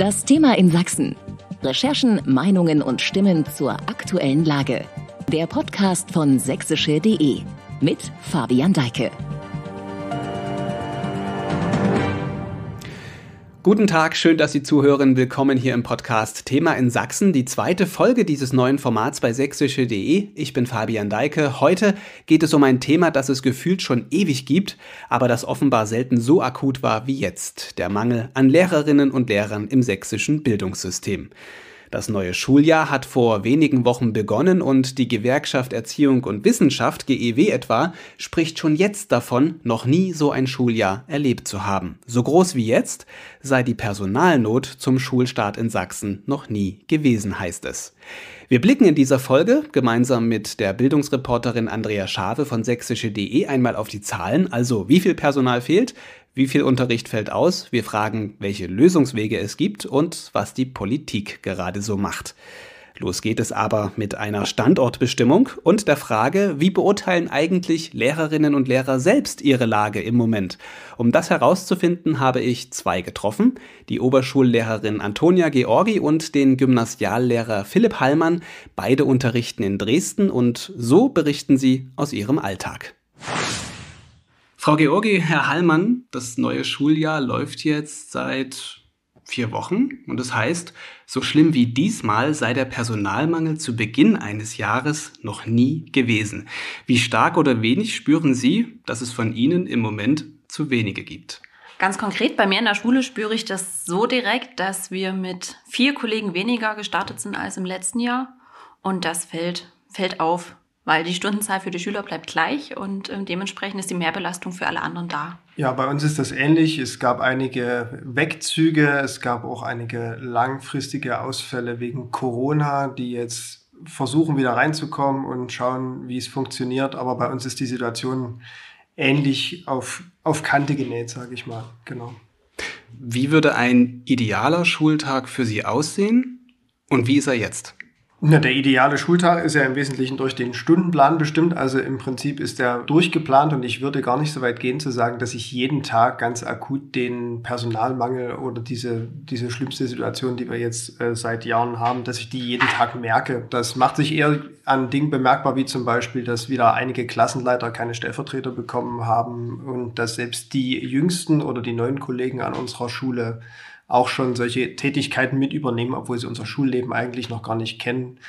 Das Thema in Sachsen. Recherchen, Meinungen und Stimmen zur aktuellen Lage. Der Podcast von sächsische.de mit Fabian Deike. Guten Tag, schön, dass Sie zuhören. Willkommen hier im Podcast Thema in Sachsen, die zweite Folge dieses neuen Formats bei sächsische.de. Ich bin Fabian Deike. Heute geht es um ein Thema, das es gefühlt schon ewig gibt, aber das offenbar selten so akut war wie jetzt. Der Mangel an Lehrerinnen und Lehrern im sächsischen Bildungssystem. Das neue Schuljahr hat vor wenigen Wochen begonnen und die Gewerkschaft Erziehung und Wissenschaft, GEW etwa, spricht schon jetzt davon, noch nie so ein Schuljahr erlebt zu haben. So groß wie jetzt sei die Personalnot zum Schulstart in Sachsen noch nie gewesen, heißt es. Wir blicken in dieser Folge gemeinsam mit der Bildungsreporterin Andrea Schafe von sächsische.de einmal auf die Zahlen, also wie viel Personal fehlt, wie viel Unterricht fällt aus, wir fragen, welche Lösungswege es gibt und was die Politik gerade so macht. Los geht es aber mit einer Standortbestimmung und der Frage, wie beurteilen eigentlich Lehrerinnen und Lehrer selbst ihre Lage im Moment? Um das herauszufinden, habe ich zwei getroffen, die Oberschullehrerin Antonia Georgi und den Gymnasiallehrer Philipp Hallmann. Beide unterrichten in Dresden und so berichten sie aus ihrem Alltag. Frau Georgi, Herr Hallmann, das neue Schuljahr läuft jetzt seit vier Wochen und das heißt, so schlimm wie diesmal sei der Personalmangel zu Beginn eines Jahres noch nie gewesen. Wie stark oder wenig spüren Sie, dass es von Ihnen im Moment zu wenige gibt? Ganz konkret bei mir in der Schule spüre ich das so direkt, dass wir mit vier Kollegen weniger gestartet sind als im letzten Jahr und das fällt, fällt auf weil die Stundenzahl für die Schüler bleibt gleich und ähm, dementsprechend ist die Mehrbelastung für alle anderen da. Ja, bei uns ist das ähnlich. Es gab einige Wegzüge, es gab auch einige langfristige Ausfälle wegen Corona, die jetzt versuchen wieder reinzukommen und schauen, wie es funktioniert. Aber bei uns ist die Situation ähnlich auf, auf Kante genäht, sage ich mal. Genau. Wie würde ein idealer Schultag für Sie aussehen und wie ist er jetzt? Na, der ideale Schultag ist ja im Wesentlichen durch den Stundenplan bestimmt. Also im Prinzip ist er durchgeplant und ich würde gar nicht so weit gehen zu sagen, dass ich jeden Tag ganz akut den Personalmangel oder diese, diese schlimmste Situation, die wir jetzt äh, seit Jahren haben, dass ich die jeden Tag merke. Das macht sich eher an Dingen bemerkbar, wie zum Beispiel, dass wieder einige Klassenleiter keine Stellvertreter bekommen haben und dass selbst die jüngsten oder die neuen Kollegen an unserer Schule auch schon solche Tätigkeiten mit übernehmen, obwohl sie unser Schulleben eigentlich noch gar nicht kennen.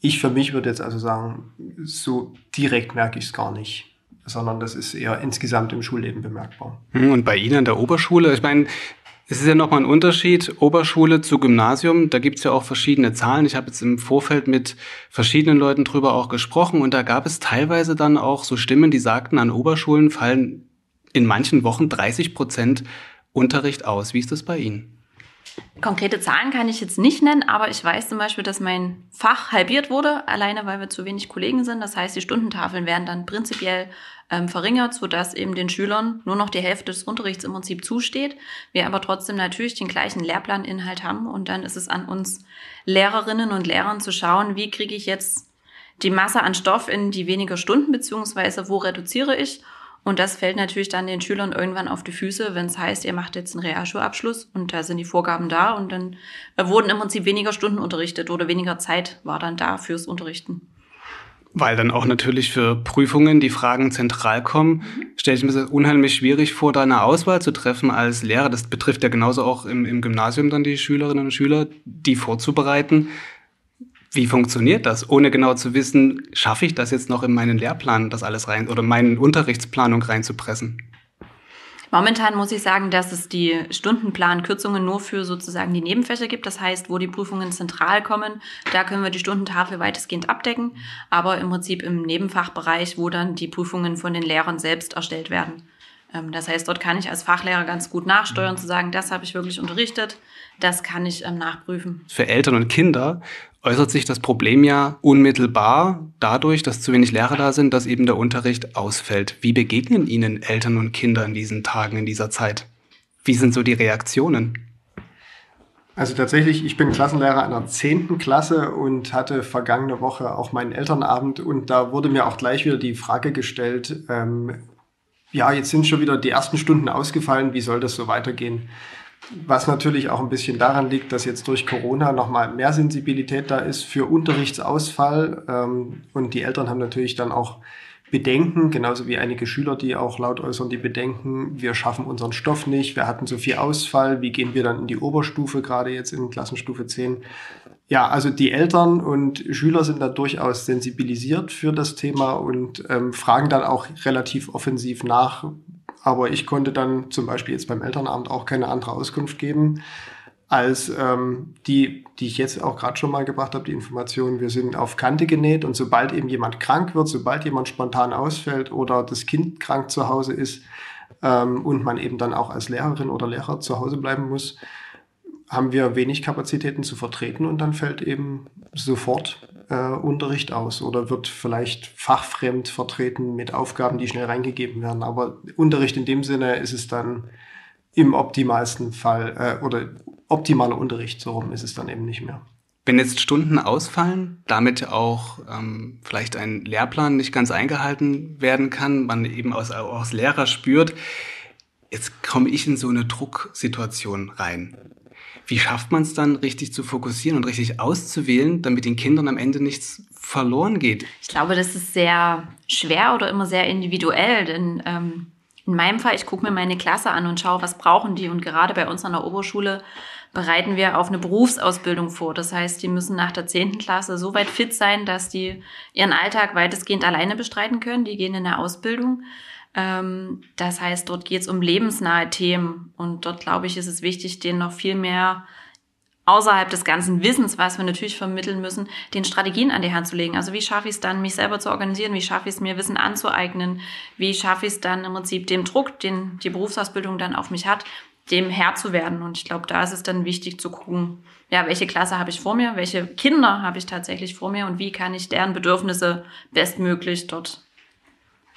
Ich für mich würde jetzt also sagen, so direkt merke ich es gar nicht sondern das ist eher insgesamt im Schulleben bemerkbar. Hm, und bei Ihnen an der Oberschule, ich meine, es ist ja nochmal ein Unterschied, Oberschule zu Gymnasium, da gibt es ja auch verschiedene Zahlen. Ich habe jetzt im Vorfeld mit verschiedenen Leuten drüber auch gesprochen und da gab es teilweise dann auch so Stimmen, die sagten, an Oberschulen fallen in manchen Wochen 30 Prozent Unterricht aus. Wie ist das bei Ihnen? Konkrete Zahlen kann ich jetzt nicht nennen, aber ich weiß zum Beispiel, dass mein Fach halbiert wurde, alleine weil wir zu wenig Kollegen sind. Das heißt, die Stundentafeln werden dann prinzipiell ähm, verringert, sodass eben den Schülern nur noch die Hälfte des Unterrichts im Prinzip zusteht. Wir aber trotzdem natürlich den gleichen Lehrplaninhalt haben und dann ist es an uns Lehrerinnen und Lehrern zu schauen, wie kriege ich jetzt die Masse an Stoff in die weniger Stunden, beziehungsweise wo reduziere ich und das fällt natürlich dann den Schülern irgendwann auf die Füße, wenn es heißt, ihr macht jetzt einen Realschulabschluss und da sind die Vorgaben da und dann äh, wurden im Prinzip weniger Stunden unterrichtet oder weniger Zeit war dann da fürs Unterrichten. Weil dann auch natürlich für Prüfungen die Fragen zentral kommen, mhm. stelle ich mir das unheimlich schwierig vor, da eine Auswahl zu treffen als Lehrer. Das betrifft ja genauso auch im, im Gymnasium dann die Schülerinnen und Schüler, die vorzubereiten wie funktioniert das? Ohne genau zu wissen, schaffe ich das jetzt noch in meinen Lehrplan, das alles rein oder meinen Unterrichtsplanung reinzupressen? Momentan muss ich sagen, dass es die Stundenplankürzungen nur für sozusagen die Nebenfächer gibt. Das heißt, wo die Prüfungen zentral kommen, da können wir die Stundentafel weitestgehend abdecken, aber im Prinzip im Nebenfachbereich, wo dann die Prüfungen von den Lehrern selbst erstellt werden. Ähm, das heißt, dort kann ich als Fachlehrer ganz gut nachsteuern, mhm. zu sagen, das habe ich wirklich unterrichtet, das kann ich ähm, nachprüfen. Für Eltern und Kinder äußert sich das Problem ja unmittelbar dadurch, dass zu wenig Lehrer da sind, dass eben der Unterricht ausfällt. Wie begegnen Ihnen Eltern und Kinder in diesen Tagen, in dieser Zeit? Wie sind so die Reaktionen? Also tatsächlich, ich bin Klassenlehrer einer zehnten Klasse und hatte vergangene Woche auch meinen Elternabend und da wurde mir auch gleich wieder die Frage gestellt, ähm, ja, jetzt sind schon wieder die ersten Stunden ausgefallen, wie soll das so weitergehen? Was natürlich auch ein bisschen daran liegt, dass jetzt durch Corona nochmal mehr Sensibilität da ist für Unterrichtsausfall. Ähm, und die Eltern haben natürlich dann auch Bedenken, genauso wie einige Schüler, die auch laut äußern, die Bedenken, wir schaffen unseren Stoff nicht, wir hatten so viel Ausfall, wie gehen wir dann in die Oberstufe, gerade jetzt in Klassenstufe 10. Ja, also die Eltern und Schüler sind da durchaus sensibilisiert für das Thema und ähm, fragen dann auch relativ offensiv nach. Aber ich konnte dann zum Beispiel jetzt beim Elternabend auch keine andere Auskunft geben als ähm, die, die ich jetzt auch gerade schon mal gebracht habe, die Informationen, wir sind auf Kante genäht und sobald eben jemand krank wird, sobald jemand spontan ausfällt oder das Kind krank zu Hause ist ähm, und man eben dann auch als Lehrerin oder Lehrer zu Hause bleiben muss, haben wir wenig Kapazitäten zu vertreten und dann fällt eben sofort äh, Unterricht aus oder wird vielleicht fachfremd vertreten mit Aufgaben, die schnell reingegeben werden. Aber Unterricht in dem Sinne ist es dann im optimalsten Fall äh, oder optimale Unterricht, so rum ist es dann eben nicht mehr. Wenn jetzt Stunden ausfallen, damit auch ähm, vielleicht ein Lehrplan nicht ganz eingehalten werden kann, man eben aus, auch als Lehrer spürt, jetzt komme ich in so eine Drucksituation rein. Wie schafft man es dann, richtig zu fokussieren und richtig auszuwählen, damit den Kindern am Ende nichts verloren geht? Ich glaube, das ist sehr schwer oder immer sehr individuell, denn ähm, in meinem Fall, ich gucke mir meine Klasse an und schaue, was brauchen die. Und gerade bei uns an der Oberschule bereiten wir auf eine Berufsausbildung vor. Das heißt, die müssen nach der 10. Klasse so weit fit sein, dass die ihren Alltag weitestgehend alleine bestreiten können. Die gehen in eine Ausbildung. Ähm, das heißt, dort geht es um lebensnahe Themen. Und dort, glaube ich, ist es wichtig, denen noch viel mehr außerhalb des ganzen Wissens, was wir natürlich vermitteln müssen, den Strategien an die Hand zu legen. Also wie schaffe ich es dann, mich selber zu organisieren? Wie schaffe ich es, mir Wissen anzueignen? Wie schaffe ich es dann im Prinzip, dem Druck, den die Berufsausbildung dann auf mich hat, dem Herr zu werden? Und ich glaube, da ist es dann wichtig zu gucken, ja, welche Klasse habe ich vor mir? Welche Kinder habe ich tatsächlich vor mir? Und wie kann ich deren Bedürfnisse bestmöglich dort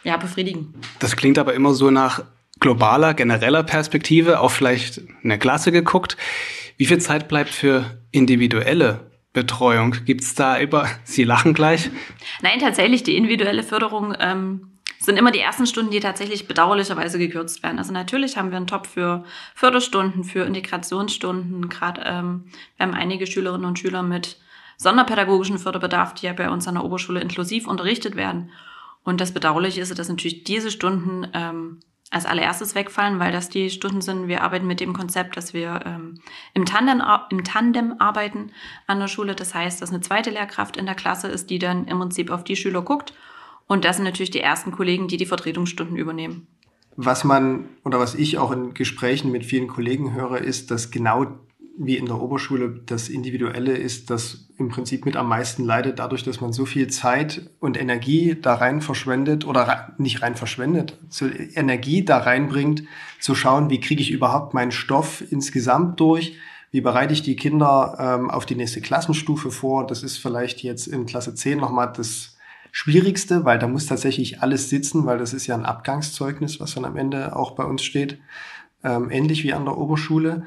ja, befriedigen? Das klingt aber immer so nach globaler, genereller Perspektive, auch vielleicht eine Klasse geguckt. Wie viel Zeit bleibt für individuelle Betreuung? Gibt es da über, Sie lachen gleich? Nein, tatsächlich, die individuelle Förderung ähm, sind immer die ersten Stunden, die tatsächlich bedauerlicherweise gekürzt werden. Also natürlich haben wir einen Topf für Förderstunden, für Integrationsstunden. Gerade ähm, wir haben einige Schülerinnen und Schüler mit sonderpädagogischen Förderbedarf, die ja bei uns an der Oberschule inklusiv unterrichtet werden. Und das Bedauerliche ist, dass natürlich diese Stunden ähm, als allererstes wegfallen, weil das die Stunden sind. Wir arbeiten mit dem Konzept, dass wir ähm, im, Tandem, im Tandem arbeiten an der Schule. Das heißt, dass eine zweite Lehrkraft in der Klasse ist, die dann im Prinzip auf die Schüler guckt. Und das sind natürlich die ersten Kollegen, die die Vertretungsstunden übernehmen. Was man oder was ich auch in Gesprächen mit vielen Kollegen höre, ist, dass genau wie in der Oberschule das Individuelle ist, das im Prinzip mit am meisten leidet, dadurch, dass man so viel Zeit und Energie da rein verschwendet oder nicht rein verschwendet, so Energie da reinbringt, zu schauen, wie kriege ich überhaupt meinen Stoff insgesamt durch, wie bereite ich die Kinder ähm, auf die nächste Klassenstufe vor. Das ist vielleicht jetzt in Klasse 10 nochmal das Schwierigste, weil da muss tatsächlich alles sitzen, weil das ist ja ein Abgangszeugnis, was dann am Ende auch bei uns steht, ähm, ähnlich wie an der Oberschule.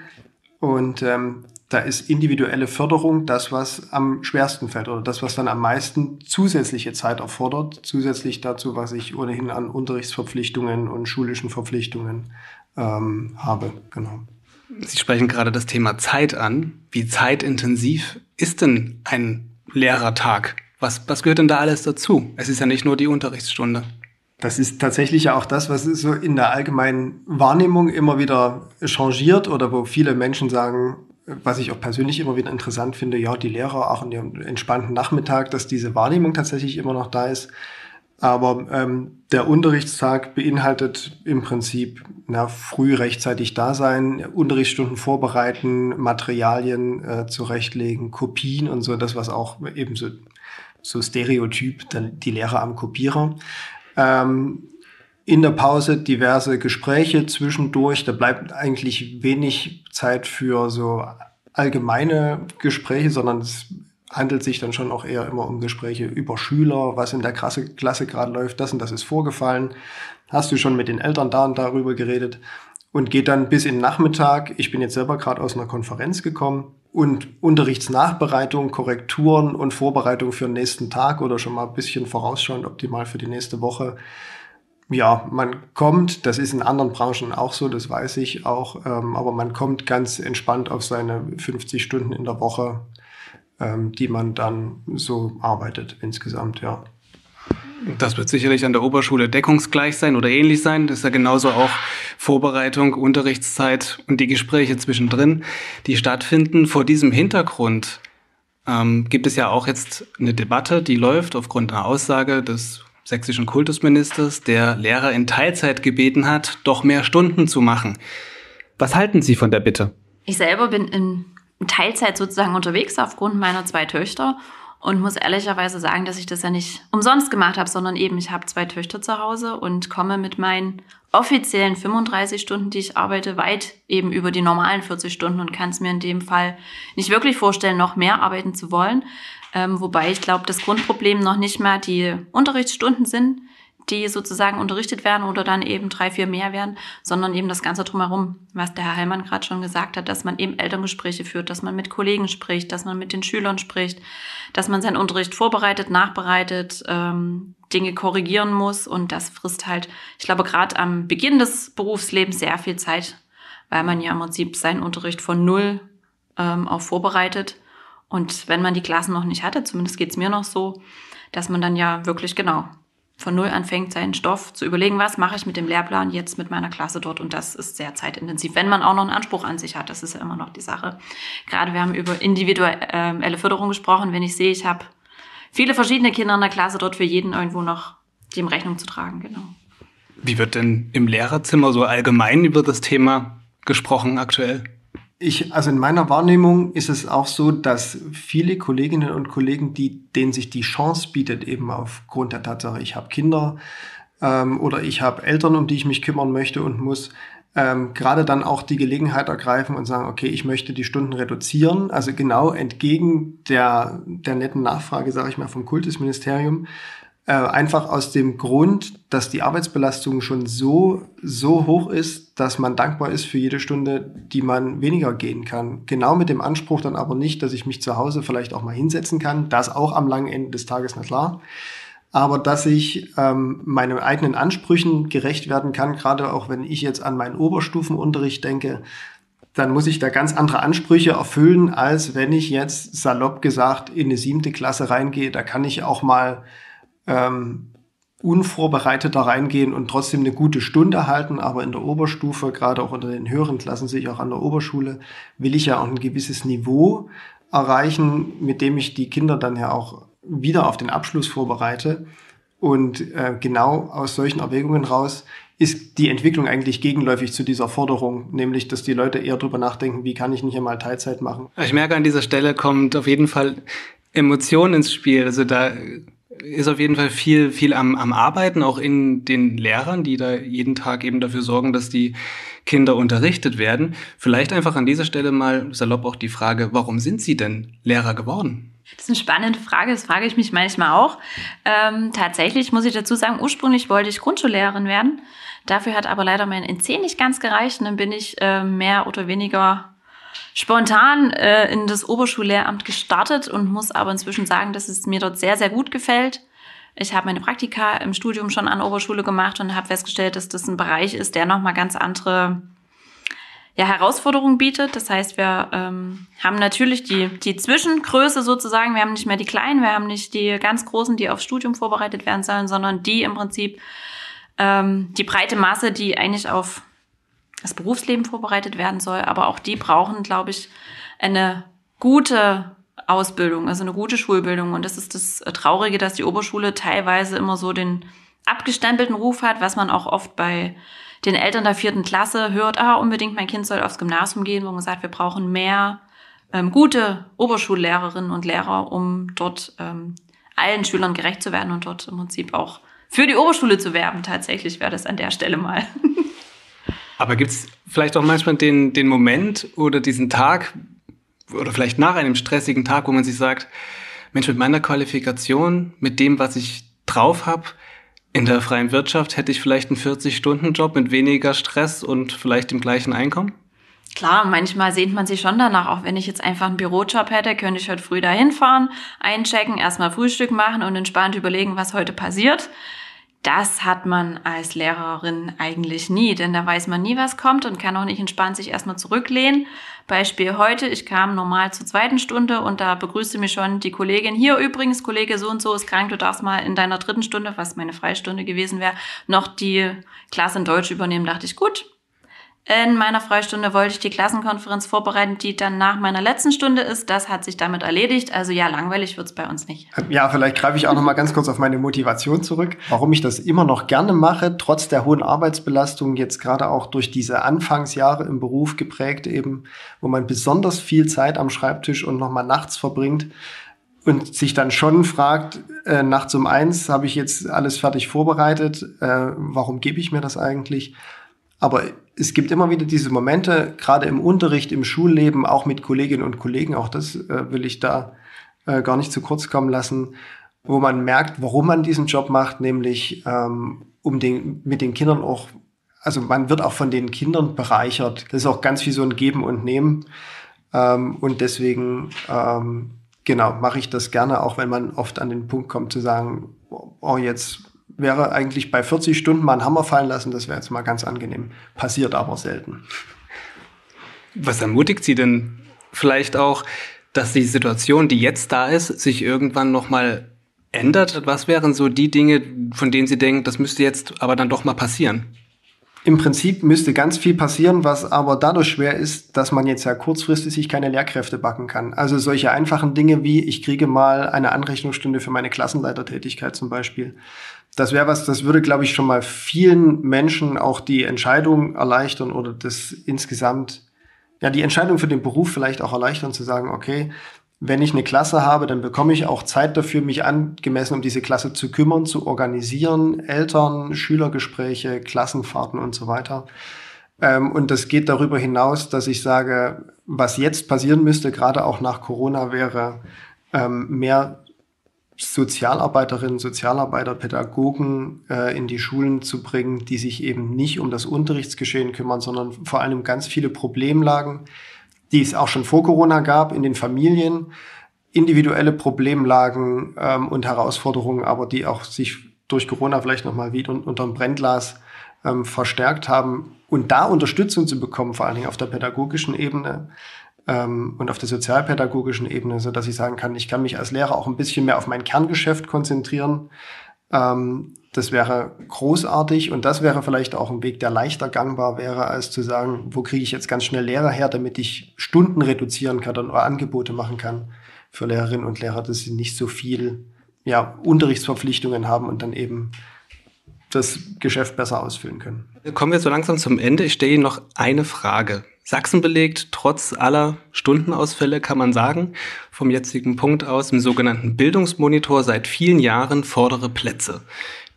Und ähm, da ist individuelle Förderung das, was am schwersten fällt oder das, was dann am meisten zusätzliche Zeit erfordert, zusätzlich dazu, was ich ohnehin an Unterrichtsverpflichtungen und schulischen Verpflichtungen ähm, habe. Genau. Sie sprechen gerade das Thema Zeit an. Wie zeitintensiv ist denn ein Lehrertag? Was, was gehört denn da alles dazu? Es ist ja nicht nur die Unterrichtsstunde. Das ist tatsächlich ja auch das, was so in der allgemeinen Wahrnehmung immer wieder changiert oder wo viele Menschen sagen, was ich auch persönlich immer wieder interessant finde, ja, die Lehrer auch in ihrem entspannten Nachmittag, dass diese Wahrnehmung tatsächlich immer noch da ist. Aber ähm, der Unterrichtstag beinhaltet im Prinzip na, früh rechtzeitig da sein, Unterrichtsstunden vorbereiten, Materialien äh, zurechtlegen, Kopien und so, das was auch eben so, so Stereotyp, dann die Lehrer am Kopierer. Ähm, in der Pause diverse Gespräche zwischendurch. Da bleibt eigentlich wenig Zeit für so allgemeine Gespräche, sondern es handelt sich dann schon auch eher immer um Gespräche über Schüler, was in der Klasse, Klasse gerade läuft, das und das ist vorgefallen. Hast du schon mit den Eltern da und darüber geredet? Und geht dann bis in den Nachmittag. Ich bin jetzt selber gerade aus einer Konferenz gekommen und Unterrichtsnachbereitung, Korrekturen und Vorbereitung für den nächsten Tag oder schon mal ein bisschen vorausschauend optimal für die nächste Woche. Ja, man kommt, das ist in anderen Branchen auch so, das weiß ich auch, ähm, aber man kommt ganz entspannt auf seine 50 Stunden in der Woche, ähm, die man dann so arbeitet insgesamt, ja. Das wird sicherlich an der Oberschule deckungsgleich sein oder ähnlich sein. Das ist ja genauso auch Vorbereitung, Unterrichtszeit und die Gespräche zwischendrin, die stattfinden. Vor diesem Hintergrund ähm, gibt es ja auch jetzt eine Debatte, die läuft aufgrund einer Aussage des sächsischen Kultusministers, der Lehrer in Teilzeit gebeten hat, doch mehr Stunden zu machen. Was halten Sie von der Bitte? Ich selber bin in Teilzeit sozusagen unterwegs aufgrund meiner zwei Töchter und muss ehrlicherweise sagen, dass ich das ja nicht umsonst gemacht habe, sondern eben ich habe zwei Töchter zu Hause und komme mit meinen offiziellen 35 Stunden, die ich arbeite, weit eben über die normalen 40 Stunden und kann es mir in dem Fall nicht wirklich vorstellen, noch mehr arbeiten zu wollen. Ähm, wobei ich glaube, das Grundproblem noch nicht mal die Unterrichtsstunden sind, die sozusagen unterrichtet werden oder dann eben drei, vier mehr werden, sondern eben das Ganze drumherum, was der Herr Heilmann gerade schon gesagt hat, dass man eben Elterngespräche führt, dass man mit Kollegen spricht, dass man mit den Schülern spricht, dass man seinen Unterricht vorbereitet, nachbereitet, ähm, Dinge korrigieren muss und das frisst halt, ich glaube, gerade am Beginn des Berufslebens sehr viel Zeit, weil man ja im Prinzip seinen Unterricht von null ähm, auch vorbereitet. Und wenn man die Klassen noch nicht hatte, zumindest geht's mir noch so, dass man dann ja wirklich genau von Null anfängt, seinen Stoff zu überlegen, was mache ich mit dem Lehrplan jetzt mit meiner Klasse dort. Und das ist sehr zeitintensiv, wenn man auch noch einen Anspruch an sich hat. Das ist ja immer noch die Sache. Gerade wir haben über individuelle Förderung gesprochen. Wenn ich sehe, ich habe viele verschiedene Kinder in der Klasse dort, für jeden irgendwo noch dem Rechnung zu tragen, genau. Wie wird denn im Lehrerzimmer so allgemein über das Thema gesprochen aktuell? ich, also in meiner Wahrnehmung ist es auch so, dass viele Kolleginnen und Kollegen, die, denen sich die Chance bietet, eben aufgrund der Tatsache, ich habe Kinder ähm, oder ich habe Eltern, um die ich mich kümmern möchte und muss, ähm, gerade dann auch die Gelegenheit ergreifen und sagen, okay, ich möchte die Stunden reduzieren. Also genau entgegen der, der netten Nachfrage, sage ich mal, vom Kultusministerium, äh, einfach aus dem Grund, dass die Arbeitsbelastung schon so, so hoch ist, dass man dankbar ist für jede Stunde, die man weniger gehen kann. Genau mit dem Anspruch dann aber nicht, dass ich mich zu Hause vielleicht auch mal hinsetzen kann. Das auch am langen Ende des Tages, na klar. Aber dass ich ähm, meinen eigenen Ansprüchen gerecht werden kann, gerade auch wenn ich jetzt an meinen Oberstufenunterricht denke, dann muss ich da ganz andere Ansprüche erfüllen, als wenn ich jetzt salopp gesagt in eine siebte Klasse reingehe. Da kann ich auch mal ähm, unvorbereitet da reingehen und trotzdem eine gute Stunde halten, aber in der Oberstufe, gerade auch unter den höheren Klassen, sehe ich auch an der Oberschule, will ich ja auch ein gewisses Niveau erreichen, mit dem ich die Kinder dann ja auch wieder auf den Abschluss vorbereite. Und äh, genau aus solchen Erwägungen raus ist die Entwicklung eigentlich gegenläufig zu dieser Forderung, nämlich dass die Leute eher darüber nachdenken, wie kann ich nicht einmal Teilzeit machen. Ich merke, an dieser Stelle kommt auf jeden Fall Emotion ins Spiel. Also da ist auf jeden Fall viel, viel am, am Arbeiten, auch in den Lehrern, die da jeden Tag eben dafür sorgen, dass die Kinder unterrichtet werden. Vielleicht einfach an dieser Stelle mal salopp auch die Frage, warum sind Sie denn Lehrer geworden? Das ist eine spannende Frage, das frage ich mich manchmal auch. Ähm, tatsächlich muss ich dazu sagen, ursprünglich wollte ich Grundschullehrerin werden. Dafür hat aber leider mein NC nicht ganz gereicht und dann bin ich äh, mehr oder weniger spontan äh, in das Oberschullehramt gestartet und muss aber inzwischen sagen, dass es mir dort sehr, sehr gut gefällt. Ich habe meine Praktika im Studium schon an Oberschule gemacht und habe festgestellt, dass das ein Bereich ist, der nochmal ganz andere ja, Herausforderungen bietet. Das heißt, wir ähm, haben natürlich die, die Zwischengröße sozusagen. Wir haben nicht mehr die Kleinen, wir haben nicht die ganz Großen, die aufs Studium vorbereitet werden sollen, sondern die im Prinzip ähm, die breite Masse, die eigentlich auf das Berufsleben vorbereitet werden soll. Aber auch die brauchen, glaube ich, eine gute Ausbildung, also eine gute Schulbildung. Und das ist das Traurige, dass die Oberschule teilweise immer so den abgestempelten Ruf hat, was man auch oft bei den Eltern der vierten Klasse hört, ah, unbedingt mein Kind soll aufs Gymnasium gehen, wo man sagt, wir brauchen mehr ähm, gute Oberschullehrerinnen und Lehrer, um dort ähm, allen Schülern gerecht zu werden und dort im Prinzip auch für die Oberschule zu werben. Tatsächlich wäre das an der Stelle mal. Aber gibt es vielleicht auch manchmal den, den Moment oder diesen Tag oder vielleicht nach einem stressigen Tag, wo man sich sagt, Mensch, mit meiner Qualifikation, mit dem, was ich drauf habe, in der freien Wirtschaft hätte ich vielleicht einen 40-Stunden-Job mit weniger Stress und vielleicht dem gleichen Einkommen? Klar, manchmal sehnt man sich schon danach. Auch wenn ich jetzt einfach einen Bürojob hätte, könnte ich heute halt früh dahin fahren, einchecken, erstmal Frühstück machen und entspannt überlegen, was heute passiert das hat man als Lehrerin eigentlich nie, denn da weiß man nie, was kommt und kann auch nicht entspannt sich erstmal zurücklehnen. Beispiel heute, ich kam normal zur zweiten Stunde und da begrüßte mich schon die Kollegin. Hier übrigens, Kollege so und so ist krank, du darfst mal in deiner dritten Stunde, was meine Freistunde gewesen wäre, noch die Klasse in Deutsch übernehmen. Da dachte ich, gut, in meiner Freistunde wollte ich die Klassenkonferenz vorbereiten, die dann nach meiner letzten Stunde ist. Das hat sich damit erledigt. Also ja, langweilig wird's bei uns nicht. Ähm, ja, vielleicht greife ich auch noch mal ganz kurz auf meine Motivation zurück, warum ich das immer noch gerne mache, trotz der hohen Arbeitsbelastung, jetzt gerade auch durch diese Anfangsjahre im Beruf geprägt eben, wo man besonders viel Zeit am Schreibtisch und noch mal nachts verbringt und sich dann schon fragt, äh, nachts um eins habe ich jetzt alles fertig vorbereitet, äh, warum gebe ich mir das eigentlich? Aber es gibt immer wieder diese Momente, gerade im Unterricht, im Schulleben, auch mit Kolleginnen und Kollegen, auch das äh, will ich da äh, gar nicht zu kurz kommen lassen, wo man merkt, warum man diesen Job macht, nämlich ähm, um den, mit den Kindern auch, also man wird auch von den Kindern bereichert. Das ist auch ganz wie so ein Geben und Nehmen. Ähm, und deswegen, ähm, genau, mache ich das gerne, auch wenn man oft an den Punkt kommt zu sagen, oh, jetzt wäre eigentlich bei 40 Stunden mal einen Hammer fallen lassen, das wäre jetzt mal ganz angenehm. Passiert aber selten. Was ermutigt Sie denn vielleicht auch, dass die Situation, die jetzt da ist, sich irgendwann nochmal ändert? Was wären so die Dinge, von denen Sie denken, das müsste jetzt aber dann doch mal passieren? Im Prinzip müsste ganz viel passieren, was aber dadurch schwer ist, dass man jetzt ja kurzfristig sich keine Lehrkräfte backen kann. Also solche einfachen Dinge wie, ich kriege mal eine Anrechnungsstunde für meine Klassenleitertätigkeit zum Beispiel. Das wäre was, das würde, glaube ich, schon mal vielen Menschen auch die Entscheidung erleichtern oder das insgesamt, ja, die Entscheidung für den Beruf vielleicht auch erleichtern, zu sagen, okay, wenn ich eine Klasse habe, dann bekomme ich auch Zeit dafür, mich angemessen um diese Klasse zu kümmern, zu organisieren, Eltern, Schülergespräche, Klassenfahrten und so weiter. Ähm, und das geht darüber hinaus, dass ich sage, was jetzt passieren müsste, gerade auch nach Corona, wäre ähm, mehr Sozialarbeiterinnen, Sozialarbeiter, Pädagogen äh, in die Schulen zu bringen, die sich eben nicht um das Unterrichtsgeschehen kümmern, sondern vor allem ganz viele Problemlagen die es auch schon vor Corona gab in den Familien, individuelle Problemlagen ähm, und Herausforderungen, aber die auch sich durch Corona vielleicht nochmal wie unter dem Brennglas ähm, verstärkt haben. Und da Unterstützung zu bekommen, vor allen Dingen auf der pädagogischen Ebene ähm, und auf der sozialpädagogischen Ebene, so dass ich sagen kann, ich kann mich als Lehrer auch ein bisschen mehr auf mein Kerngeschäft konzentrieren. Ähm, das wäre großartig und das wäre vielleicht auch ein Weg, der leichter gangbar wäre, als zu sagen, wo kriege ich jetzt ganz schnell Lehrer her, damit ich Stunden reduzieren kann oder Angebote machen kann für Lehrerinnen und Lehrer, dass sie nicht so viel ja, Unterrichtsverpflichtungen haben und dann eben das Geschäft besser ausfüllen können. Kommen wir so langsam zum Ende. Ich stelle Ihnen noch eine Frage. Sachsen belegt trotz aller Stundenausfälle, kann man sagen, vom jetzigen Punkt aus im sogenannten Bildungsmonitor seit vielen Jahren vordere Plätze.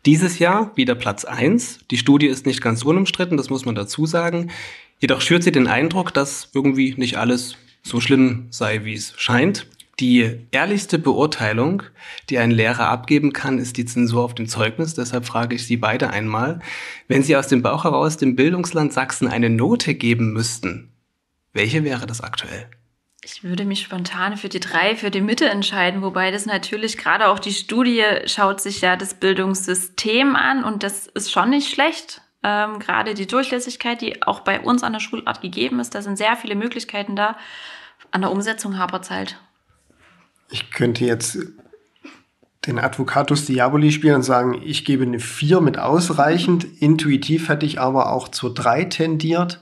Dieses Jahr wieder Platz 1. Die Studie ist nicht ganz unumstritten, das muss man dazu sagen. Jedoch schürt sie den Eindruck, dass irgendwie nicht alles so schlimm sei, wie es scheint. Die ehrlichste Beurteilung, die ein Lehrer abgeben kann, ist die Zensur auf dem Zeugnis. Deshalb frage ich Sie beide einmal, wenn Sie aus dem Bauch heraus dem Bildungsland Sachsen eine Note geben müssten, welche wäre das aktuell? Ich würde mich spontan für die drei, für die Mitte entscheiden, wobei das natürlich gerade auch die Studie schaut sich ja das Bildungssystem an und das ist schon nicht schlecht. Ähm, gerade die Durchlässigkeit, die auch bei uns an der Schulart gegeben ist, da sind sehr viele Möglichkeiten da. An der Umsetzung hapert es halt. Ich könnte jetzt den Advocatus Diaboli spielen und sagen, ich gebe eine 4 mit ausreichend. Intuitiv hätte ich aber auch zur 3 tendiert,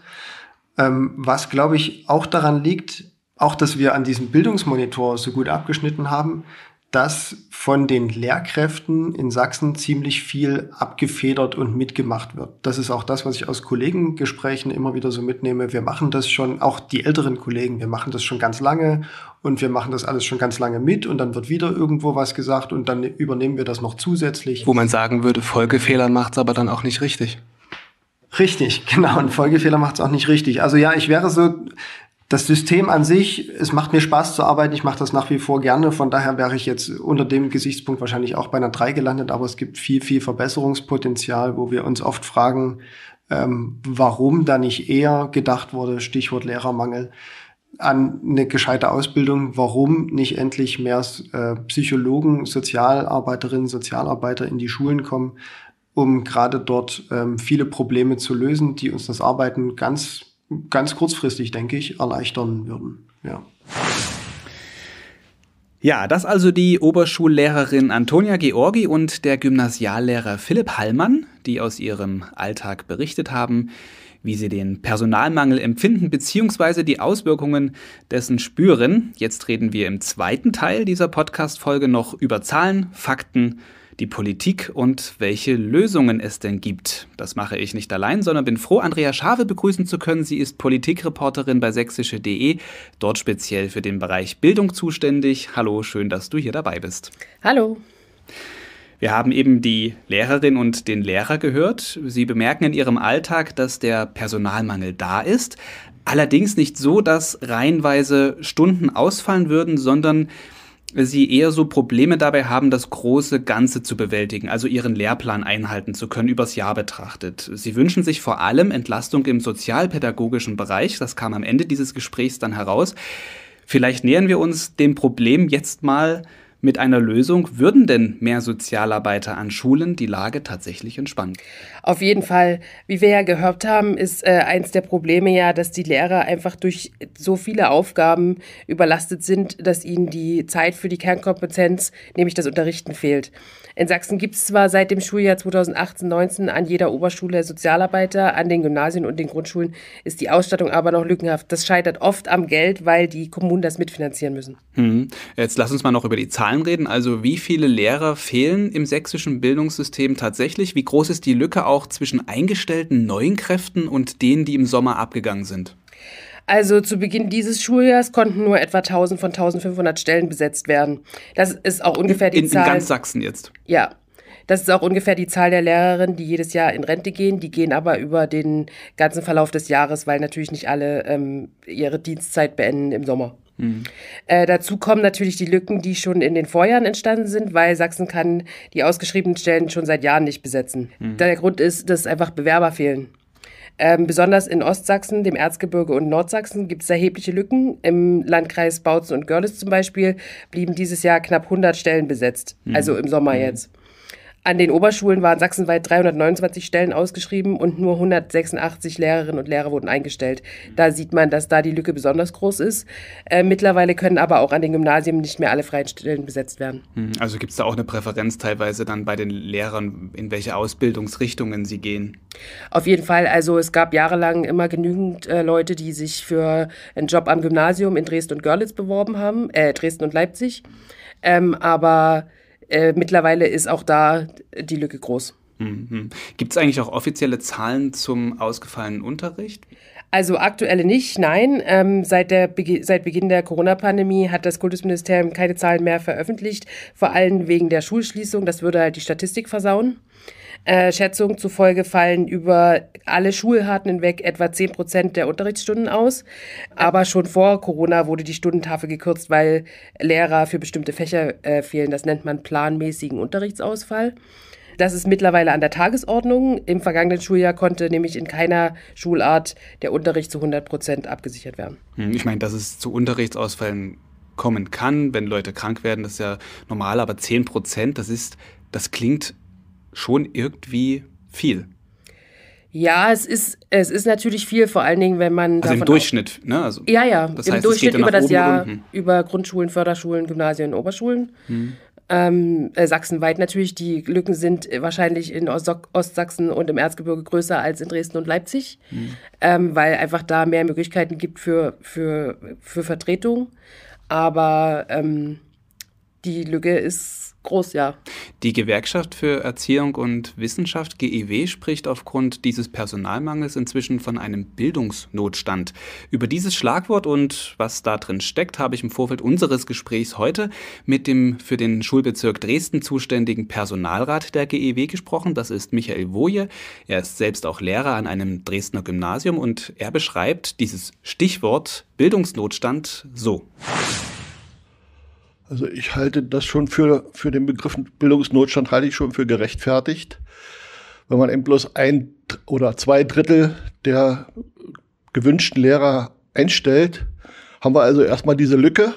ähm, was glaube ich auch daran liegt, auch, dass wir an diesem Bildungsmonitor so gut abgeschnitten haben, dass von den Lehrkräften in Sachsen ziemlich viel abgefedert und mitgemacht wird. Das ist auch das, was ich aus Kollegengesprächen immer wieder so mitnehme. Wir machen das schon, auch die älteren Kollegen, wir machen das schon ganz lange und wir machen das alles schon ganz lange mit und dann wird wieder irgendwo was gesagt und dann übernehmen wir das noch zusätzlich. Wo man sagen würde, Folgefehler es aber dann auch nicht richtig. Richtig, genau. Und Folgefehler macht es auch nicht richtig. Also ja, ich wäre so das System an sich, es macht mir Spaß zu arbeiten, ich mache das nach wie vor gerne, von daher wäre ich jetzt unter dem Gesichtspunkt wahrscheinlich auch bei einer 3 gelandet, aber es gibt viel, viel Verbesserungspotenzial, wo wir uns oft fragen, ähm, warum da nicht eher gedacht wurde, Stichwort Lehrermangel, an eine gescheite Ausbildung, warum nicht endlich mehr äh, Psychologen, Sozialarbeiterinnen, Sozialarbeiter in die Schulen kommen, um gerade dort ähm, viele Probleme zu lösen, die uns das Arbeiten ganz ganz kurzfristig, denke ich, erleichtern würden. Ja. Ja, das also die Oberschullehrerin Antonia Georgi und der Gymnasiallehrer Philipp Hallmann, die aus ihrem Alltag berichtet haben, wie sie den Personalmangel empfinden bzw. die Auswirkungen dessen spüren. Jetzt reden wir im zweiten Teil dieser Podcast-Folge noch über Zahlen, Fakten und die Politik und welche Lösungen es denn gibt. Das mache ich nicht allein, sondern bin froh, Andrea Schawe begrüßen zu können. Sie ist Politikreporterin bei sächsische.de, dort speziell für den Bereich Bildung zuständig. Hallo, schön, dass du hier dabei bist. Hallo. Wir haben eben die Lehrerin und den Lehrer gehört. Sie bemerken in ihrem Alltag, dass der Personalmangel da ist. Allerdings nicht so, dass reihenweise Stunden ausfallen würden, sondern sie eher so Probleme dabei haben, das große Ganze zu bewältigen, also ihren Lehrplan einhalten zu können, übers Jahr betrachtet. Sie wünschen sich vor allem Entlastung im sozialpädagogischen Bereich, das kam am Ende dieses Gesprächs dann heraus. Vielleicht nähern wir uns dem Problem jetzt mal mit einer Lösung würden denn mehr Sozialarbeiter an Schulen die Lage tatsächlich entspannen? Auf jeden Fall. Wie wir ja gehört haben, ist äh, eins der Probleme ja, dass die Lehrer einfach durch so viele Aufgaben überlastet sind, dass ihnen die Zeit für die Kernkompetenz, nämlich das Unterrichten, fehlt. In Sachsen gibt es zwar seit dem Schuljahr 2018-19 an jeder Oberschule Sozialarbeiter, an den Gymnasien und den Grundschulen ist die Ausstattung aber noch lückenhaft. Das scheitert oft am Geld, weil die Kommunen das mitfinanzieren müssen. Hm. Jetzt lass uns mal noch über die Zahlen reden. Also wie viele Lehrer fehlen im sächsischen Bildungssystem tatsächlich? Wie groß ist die Lücke auch zwischen eingestellten neuen Kräften und denen, die im Sommer abgegangen sind? Also zu Beginn dieses Schuljahres konnten nur etwa 1000 von 1500 Stellen besetzt werden. Das ist auch ungefähr die in, Zahl. In ganz Sachsen jetzt. Ja. Das ist auch ungefähr die Zahl der Lehrerinnen, die jedes Jahr in Rente gehen. Die gehen aber über den ganzen Verlauf des Jahres, weil natürlich nicht alle ähm, ihre Dienstzeit beenden im Sommer. Mhm. Äh, dazu kommen natürlich die Lücken, die schon in den Vorjahren entstanden sind, weil Sachsen kann die ausgeschriebenen Stellen schon seit Jahren nicht besetzen. Mhm. Der Grund ist, dass einfach Bewerber fehlen. Ähm, besonders in Ostsachsen, dem Erzgebirge und Nordsachsen gibt es erhebliche Lücken. Im Landkreis Bautzen und Görlitz zum Beispiel blieben dieses Jahr knapp 100 Stellen besetzt, mhm. also im Sommer mhm. jetzt. An den Oberschulen waren sachsenweit 329 Stellen ausgeschrieben und nur 186 Lehrerinnen und Lehrer wurden eingestellt. Da sieht man, dass da die Lücke besonders groß ist. Äh, mittlerweile können aber auch an den Gymnasien nicht mehr alle freien Stellen besetzt werden. Hm, also gibt es da auch eine Präferenz teilweise dann bei den Lehrern, in welche Ausbildungsrichtungen sie gehen? Auf jeden Fall. Also es gab jahrelang immer genügend äh, Leute, die sich für einen Job am Gymnasium in Dresden und Görlitz beworben haben, äh, Dresden und Leipzig. Ähm, aber äh, mittlerweile ist auch da die Lücke groß. Mhm. Gibt es eigentlich auch offizielle Zahlen zum ausgefallenen Unterricht? Also aktuelle nicht, nein. Ähm, seit, der Bege seit Beginn der Corona-Pandemie hat das Kultusministerium keine Zahlen mehr veröffentlicht, vor allem wegen der Schulschließung. Das würde halt die Statistik versauen. Äh, Schätzungen zufolge fallen über alle Schulharten hinweg etwa 10 Prozent der Unterrichtsstunden aus. Aber schon vor Corona wurde die Stundentafel gekürzt, weil Lehrer für bestimmte Fächer äh, fehlen. Das nennt man planmäßigen Unterrichtsausfall. Das ist mittlerweile an der Tagesordnung. Im vergangenen Schuljahr konnte nämlich in keiner Schulart der Unterricht zu 100 Prozent abgesichert werden. Hm, ich meine, dass es zu Unterrichtsausfällen kommen kann, wenn Leute krank werden, das ist ja normal, aber 10 Prozent, das ist, das klingt schon irgendwie viel. Ja, es ist, es ist natürlich viel, vor allen Dingen, wenn man. Also im Durchschnitt, ne? Also, ja, ja. Das Im heißt, Durchschnitt über das Jahr, über Grundschulen, Förderschulen, Gymnasien, Oberschulen. Hm ähm, äh, sachsenweit. Natürlich, die Lücken sind äh, wahrscheinlich in Ostsachsen und im Erzgebirge größer als in Dresden und Leipzig, mhm. ähm, weil einfach da mehr Möglichkeiten gibt für, für, für Vertretung. Aber ähm, die Lücke ist groß, ja. Die Gewerkschaft für Erziehung und Wissenschaft GEW spricht aufgrund dieses Personalmangels inzwischen von einem Bildungsnotstand. Über dieses Schlagwort und was da drin steckt, habe ich im Vorfeld unseres Gesprächs heute mit dem für den Schulbezirk Dresden zuständigen Personalrat der GEW gesprochen. Das ist Michael Woje. Er ist selbst auch Lehrer an einem Dresdner Gymnasium und er beschreibt dieses Stichwort Bildungsnotstand so. Also ich halte das schon für, für den Begriff Bildungsnotstand halte ich schon für gerechtfertigt. Wenn man eben bloß ein oder zwei Drittel der gewünschten Lehrer einstellt, haben wir also erstmal diese Lücke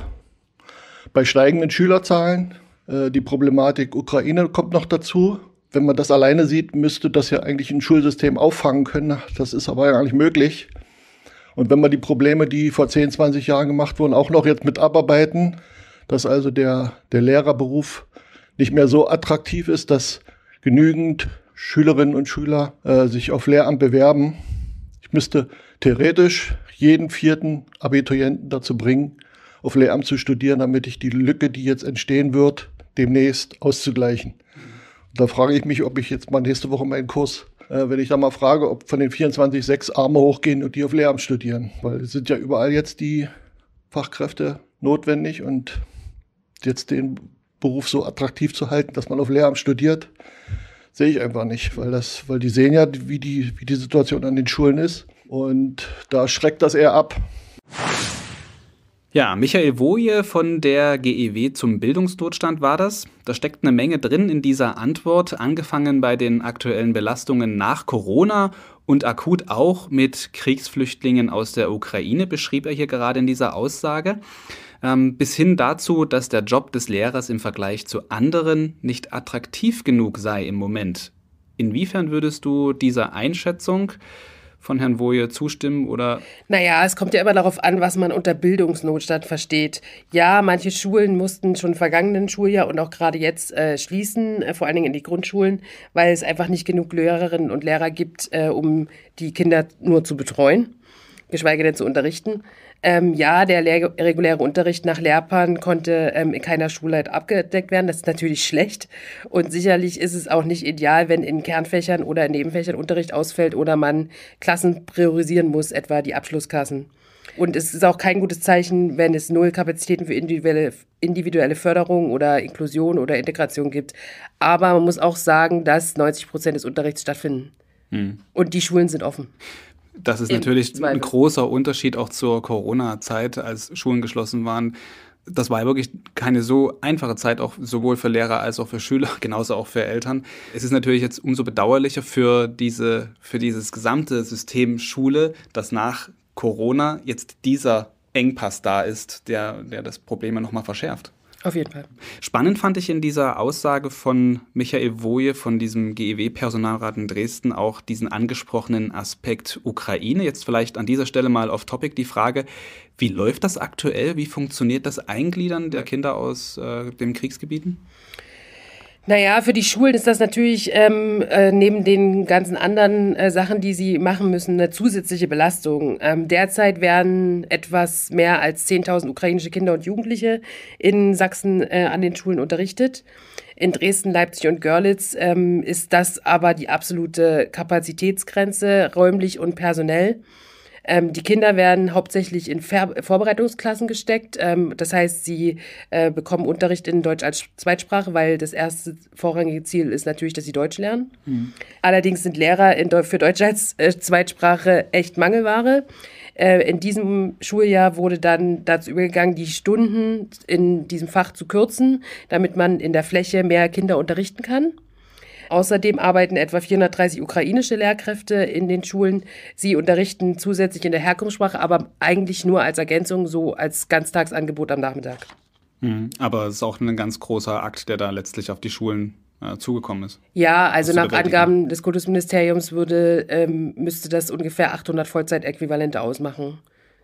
bei steigenden Schülerzahlen. Äh, die Problematik Ukraine kommt noch dazu. Wenn man das alleine sieht, müsste das ja eigentlich ein Schulsystem auffangen können. Das ist aber gar nicht möglich. Und wenn man die Probleme, die vor 10, 20 Jahren gemacht wurden, auch noch jetzt mitarbeiten, dass also der, der Lehrerberuf nicht mehr so attraktiv ist, dass genügend Schülerinnen und Schüler äh, sich auf Lehramt bewerben. Ich müsste theoretisch jeden vierten Abiturienten dazu bringen, auf Lehramt zu studieren, damit ich die Lücke, die jetzt entstehen wird, demnächst auszugleichen. Und da frage ich mich, ob ich jetzt mal nächste Woche meinen Kurs, äh, wenn ich da mal frage, ob von den 24 sechs Arme hochgehen und die auf Lehramt studieren, weil es sind ja überall jetzt die Fachkräfte notwendig und jetzt den Beruf so attraktiv zu halten, dass man auf Lehramt studiert, sehe ich einfach nicht, weil das, weil die sehen ja, wie die, wie die Situation an den Schulen ist und da schreckt das eher ab. Ja, Michael Woje von der GEW zum Bildungsnotstand war das. Da steckt eine Menge drin in dieser Antwort, angefangen bei den aktuellen Belastungen nach Corona und akut auch mit Kriegsflüchtlingen aus der Ukraine, beschrieb er hier gerade in dieser Aussage ähm, bis hin dazu, dass der Job des Lehrers im Vergleich zu anderen nicht attraktiv genug sei im Moment. Inwiefern würdest du dieser Einschätzung von Herrn Woje zustimmen oder? Naja, es kommt ja immer darauf an, was man unter Bildungsnotstand versteht. Ja, manche Schulen mussten schon vergangenen Schuljahr und auch gerade jetzt äh, schließen, äh, vor allen Dingen in die Grundschulen, weil es einfach nicht genug Lehrerinnen und Lehrer gibt, äh, um die Kinder nur zu betreuen, geschweige denn zu unterrichten. Ähm, ja, der Lehr reguläre Unterricht nach Lehrplan konnte ähm, in keiner Schulleit halt abgedeckt werden. Das ist natürlich schlecht. Und sicherlich ist es auch nicht ideal, wenn in Kernfächern oder in Nebenfächern Unterricht ausfällt oder man Klassen priorisieren muss, etwa die Abschlussklassen. Und es ist auch kein gutes Zeichen, wenn es null Kapazitäten für individuelle, individuelle Förderung oder Inklusion oder Integration gibt. Aber man muss auch sagen, dass 90 Prozent des Unterrichts stattfinden. Hm. Und die Schulen sind offen. Das ist natürlich ein großer Unterschied auch zur Corona-Zeit, als Schulen geschlossen waren. Das war ja wirklich keine so einfache Zeit, auch sowohl für Lehrer als auch für Schüler, genauso auch für Eltern. Es ist natürlich jetzt umso bedauerlicher für, diese, für dieses gesamte System Schule, dass nach Corona jetzt dieser Engpass da ist, der, der das Problem ja nochmal verschärft. Auf jeden Fall. Spannend fand ich in dieser Aussage von Michael Woje von diesem GEW-Personalrat in Dresden auch diesen angesprochenen Aspekt Ukraine. Jetzt vielleicht an dieser Stelle mal off topic die Frage, wie läuft das aktuell? Wie funktioniert das Eingliedern der Kinder aus äh, den Kriegsgebieten? Naja, für die Schulen ist das natürlich ähm, äh, neben den ganzen anderen äh, Sachen, die sie machen müssen, eine zusätzliche Belastung. Ähm, derzeit werden etwas mehr als 10.000 ukrainische Kinder und Jugendliche in Sachsen äh, an den Schulen unterrichtet. In Dresden, Leipzig und Görlitz ähm, ist das aber die absolute Kapazitätsgrenze, räumlich und personell. Ähm, die Kinder werden hauptsächlich in Ver Vorbereitungsklassen gesteckt. Ähm, das heißt, sie äh, bekommen Unterricht in Deutsch als Zweitsprache, weil das erste vorrangige Ziel ist natürlich, dass sie Deutsch lernen. Mhm. Allerdings sind Lehrer De für Deutsch als äh, Zweitsprache echt Mangelware. Äh, in diesem Schuljahr wurde dann dazu übergegangen, die Stunden in diesem Fach zu kürzen, damit man in der Fläche mehr Kinder unterrichten kann. Außerdem arbeiten etwa 430 ukrainische Lehrkräfte in den Schulen. Sie unterrichten zusätzlich in der Herkunftssprache, aber eigentlich nur als Ergänzung, so als Ganztagsangebot am Nachmittag. Mhm. Aber es ist auch ein ganz großer Akt, der da letztlich auf die Schulen äh, zugekommen ist. Ja, also nach Angaben des Kultusministeriums würde, ähm, müsste das ungefähr 800 Vollzeitäquivalente ausmachen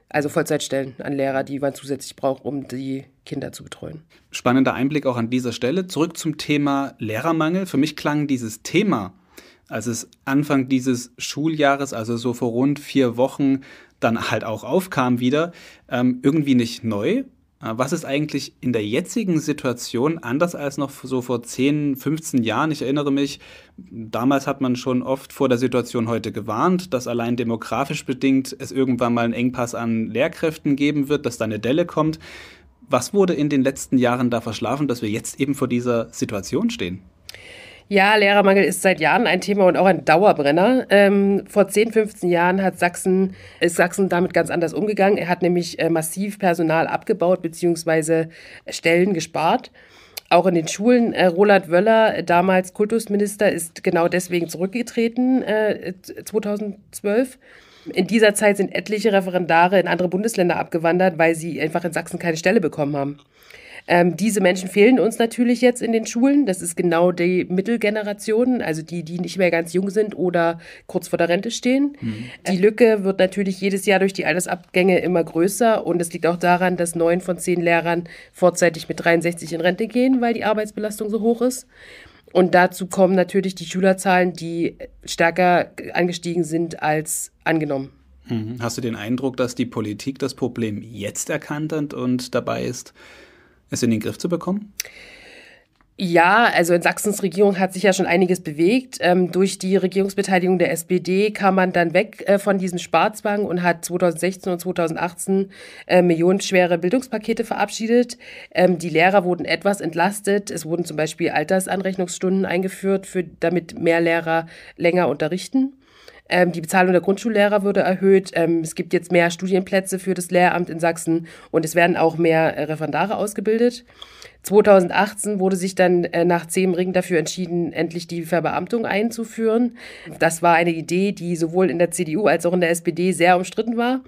also Vollzeitstellen an Lehrer, die man zusätzlich braucht, um die Kinder zu betreuen. Spannender Einblick auch an dieser Stelle. Zurück zum Thema Lehrermangel. Für mich klang dieses Thema, als es Anfang dieses Schuljahres, also so vor rund vier Wochen, dann halt auch aufkam wieder, ähm, irgendwie nicht neu. Äh, was ist eigentlich in der jetzigen Situation anders als noch so vor 10, 15 Jahren? Ich erinnere mich, damals hat man schon oft vor der Situation heute gewarnt, dass allein demografisch bedingt es irgendwann mal einen Engpass an Lehrkräften geben wird, dass da eine Delle kommt. Was wurde in den letzten Jahren da verschlafen, dass wir jetzt eben vor dieser Situation stehen? Ja, Lehrermangel ist seit Jahren ein Thema und auch ein Dauerbrenner. Ähm, vor 10, 15 Jahren hat Sachsen, ist Sachsen damit ganz anders umgegangen. Er hat nämlich äh, massiv Personal abgebaut bzw. Stellen gespart. Auch in den Schulen, äh, Roland Wöller, damals Kultusminister, ist genau deswegen zurückgetreten, äh, 2012. In dieser Zeit sind etliche Referendare in andere Bundesländer abgewandert, weil sie einfach in Sachsen keine Stelle bekommen haben. Ähm, diese Menschen fehlen uns natürlich jetzt in den Schulen. Das ist genau die Mittelgeneration, also die, die nicht mehr ganz jung sind oder kurz vor der Rente stehen. Mhm. Die Lücke wird natürlich jedes Jahr durch die Altersabgänge immer größer und es liegt auch daran, dass neun von zehn Lehrern vorzeitig mit 63 in Rente gehen, weil die Arbeitsbelastung so hoch ist. Und dazu kommen natürlich die Schülerzahlen, die stärker angestiegen sind als angenommen. Mhm. Hast du den Eindruck, dass die Politik das Problem jetzt erkannt hat und dabei ist, es in den Griff zu bekommen? Ja, also in Sachsens Regierung hat sich ja schon einiges bewegt. Ähm, durch die Regierungsbeteiligung der SPD kam man dann weg äh, von diesem Sparzwang und hat 2016 und 2018 äh, millionenschwere Bildungspakete verabschiedet. Ähm, die Lehrer wurden etwas entlastet. Es wurden zum Beispiel Altersanrechnungsstunden eingeführt, für, damit mehr Lehrer länger unterrichten. Ähm, die Bezahlung der Grundschullehrer wurde erhöht. Ähm, es gibt jetzt mehr Studienplätze für das Lehramt in Sachsen und es werden auch mehr äh, Referendare ausgebildet. 2018 wurde sich dann äh, nach Ringen dafür entschieden, endlich die Verbeamtung einzuführen. Das war eine Idee, die sowohl in der CDU als auch in der SPD sehr umstritten war.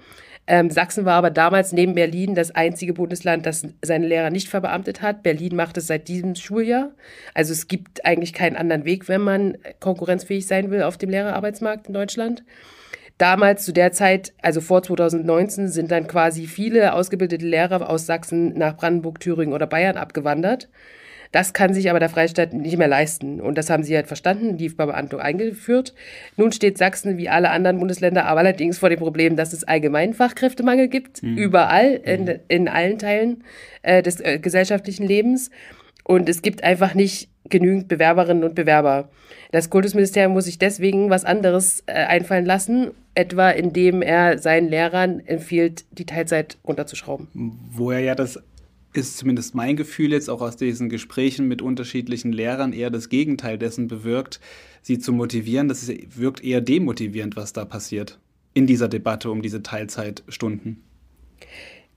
Ähm, Sachsen war aber damals neben Berlin das einzige Bundesland, das seine Lehrer nicht verbeamtet hat. Berlin macht es seit diesem Schuljahr. Also es gibt eigentlich keinen anderen Weg, wenn man konkurrenzfähig sein will auf dem Lehrerarbeitsmarkt in Deutschland. Damals zu der Zeit, also vor 2019, sind dann quasi viele ausgebildete Lehrer aus Sachsen nach Brandenburg, Thüringen oder Bayern abgewandert. Das kann sich aber der Freistaat nicht mehr leisten. Und das haben sie halt verstanden, die Beamtung eingeführt. Nun steht Sachsen wie alle anderen Bundesländer aber allerdings vor dem Problem, dass es allgemein Fachkräftemangel gibt, mhm. überall, in, mhm. in allen Teilen äh, des äh, gesellschaftlichen Lebens. Und es gibt einfach nicht genügend Bewerberinnen und Bewerber. Das Kultusministerium muss sich deswegen was anderes äh, einfallen lassen, etwa indem er seinen Lehrern empfiehlt, die Teilzeit runterzuschrauben. Wo er ja das ist zumindest mein Gefühl jetzt auch aus diesen Gesprächen mit unterschiedlichen Lehrern eher das Gegenteil dessen bewirkt, sie zu motivieren. Das wirkt eher demotivierend, was da passiert in dieser Debatte um diese Teilzeitstunden.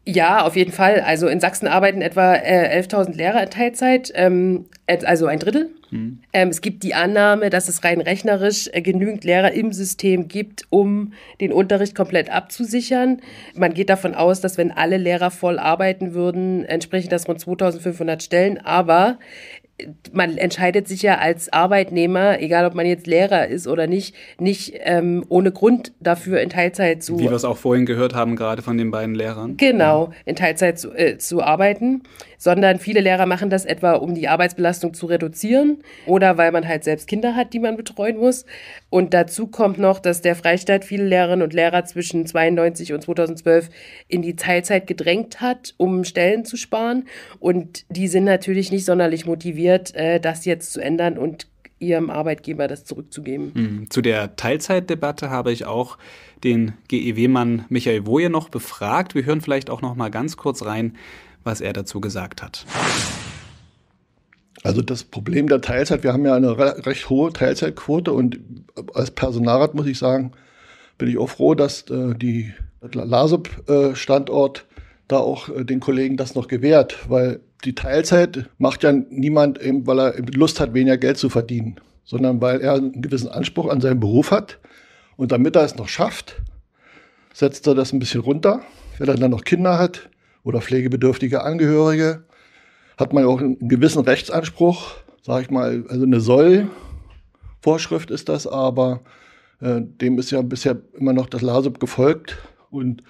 Ja, auf jeden Fall. Also in Sachsen arbeiten etwa äh, 11.000 Lehrer in Teilzeit, ähm, also ein Drittel. Mhm. Ähm, es gibt die Annahme, dass es rein rechnerisch äh, genügend Lehrer im System gibt, um den Unterricht komplett abzusichern. Man geht davon aus, dass wenn alle Lehrer voll arbeiten würden, entsprechen das rund 2.500 Stellen. Aber man entscheidet sich ja als Arbeitnehmer, egal ob man jetzt Lehrer ist oder nicht, nicht ähm, ohne Grund dafür in Teilzeit zu. Wie wir es auch vorhin gehört haben, gerade von den beiden Lehrern. Genau, in Teilzeit zu, äh, zu arbeiten, sondern viele Lehrer machen das etwa, um die Arbeitsbelastung zu reduzieren oder weil man halt selbst Kinder hat, die man betreuen muss. Und dazu kommt noch, dass der Freistaat viele Lehrerinnen und Lehrer zwischen 92 und 2012 in die Teilzeit gedrängt hat, um Stellen zu sparen. Und die sind natürlich nicht sonderlich motiviert, äh, das jetzt zu ändern und ihrem Arbeitgeber das zurückzugeben. Hm. Zu der Teilzeitdebatte habe ich auch den GEW-Mann Michael Woje noch befragt. Wir hören vielleicht auch noch mal ganz kurz rein, was er dazu gesagt hat. Also das Problem der Teilzeit, wir haben ja eine recht hohe Teilzeitquote und als Personalrat muss ich sagen, bin ich auch froh, dass äh, die LASUB-Standort äh, da auch äh, den Kollegen das noch gewährt, weil die Teilzeit macht ja niemand, eben, weil er Lust hat, weniger Geld zu verdienen, sondern weil er einen gewissen Anspruch an seinen Beruf hat. Und damit er es noch schafft, setzt er das ein bisschen runter. Wenn er dann noch Kinder hat oder pflegebedürftige Angehörige, hat man auch einen gewissen Rechtsanspruch, sage ich mal, also eine Soll-Vorschrift ist das, aber äh, dem ist ja bisher immer noch das LASUB gefolgt. Und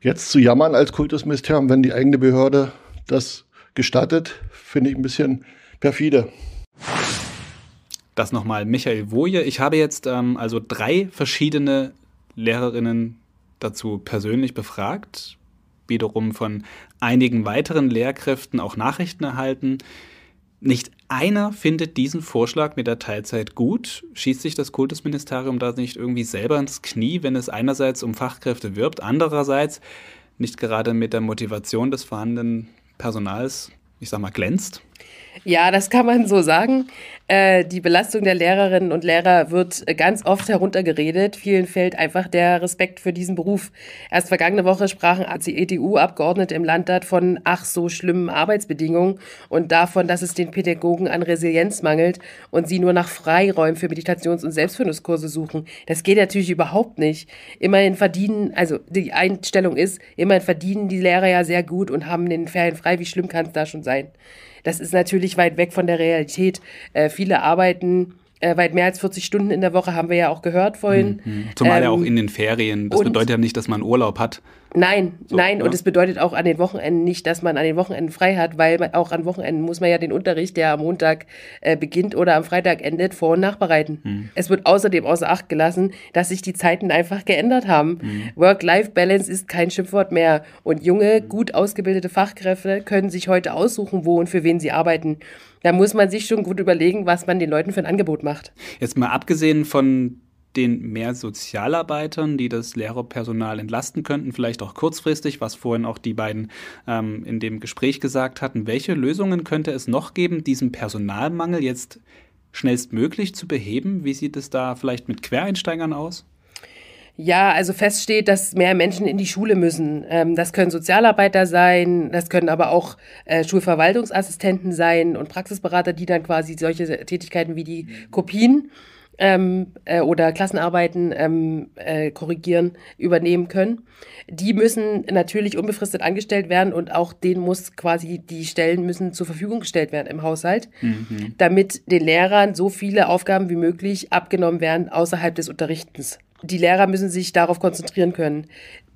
jetzt zu jammern als Kultusministerium, wenn die eigene Behörde das gestattet, finde ich ein bisschen perfide. Das nochmal Michael Woje. Ich habe jetzt ähm, also drei verschiedene Lehrerinnen dazu persönlich befragt, wiederum von einigen weiteren Lehrkräften auch Nachrichten erhalten. Nicht einer findet diesen Vorschlag mit der Teilzeit gut. Schießt sich das Kultusministerium da nicht irgendwie selber ins Knie, wenn es einerseits um Fachkräfte wirbt, andererseits nicht gerade mit der Motivation des vorhandenen Personals, ich sag mal, glänzt? Ja, das kann man so sagen. Äh, die Belastung der Lehrerinnen und Lehrer wird äh, ganz oft heruntergeredet. Vielen fehlt einfach der Respekt für diesen Beruf. Erst vergangene Woche sprachen acetu e abgeordnete im Landtag von ach so schlimmen Arbeitsbedingungen und davon, dass es den Pädagogen an Resilienz mangelt und sie nur nach Freiräumen für Meditations- und Selbstfindungskurse suchen. Das geht natürlich überhaupt nicht. Immerhin verdienen, also die Einstellung ist, immerhin verdienen die Lehrer ja sehr gut und haben den Ferien frei. Wie schlimm kann es da schon sein? Das ist natürlich weit weg von der Realität. Äh, viele arbeiten äh, weit mehr als 40 Stunden in der Woche, haben wir ja auch gehört vorhin. Mhm. mhm. Zumal ähm, ja auch ähm, in den Ferien. Das bedeutet ja nicht, dass man Urlaub hat. Nein, so, nein. Ja? Und ne? es bedeutet auch an den Wochenenden nicht, dass man an den Wochenenden frei hat, weil man, auch an Wochenenden muss man ja den Unterricht, der am Montag äh, beginnt oder am Freitag endet, vor- und nachbereiten. Mhm. Es wird außerdem außer Acht gelassen, dass sich die Zeiten einfach geändert haben. Mhm. Work-Life-Balance ist kein Schimpfwort mehr. Und junge, mhm. gut ausgebildete Fachkräfte können sich heute aussuchen, wo und für wen sie arbeiten da muss man sich schon gut überlegen, was man den Leuten für ein Angebot macht. Jetzt mal abgesehen von den mehr Sozialarbeitern, die das Lehrerpersonal entlasten könnten, vielleicht auch kurzfristig, was vorhin auch die beiden ähm, in dem Gespräch gesagt hatten. Welche Lösungen könnte es noch geben, diesen Personalmangel jetzt schnellstmöglich zu beheben? Wie sieht es da vielleicht mit Quereinsteigern aus? Ja, also feststeht, dass mehr Menschen in die Schule müssen. Ähm, das können Sozialarbeiter sein, das können aber auch äh, Schulverwaltungsassistenten sein und Praxisberater, die dann quasi solche Tätigkeiten wie die Kopien ähm, äh, oder Klassenarbeiten ähm, äh, korrigieren, übernehmen können. Die müssen natürlich unbefristet angestellt werden und auch denen muss quasi die Stellen müssen zur Verfügung gestellt werden im Haushalt, mhm. damit den Lehrern so viele Aufgaben wie möglich abgenommen werden außerhalb des Unterrichtens. Die Lehrer müssen sich darauf konzentrieren können.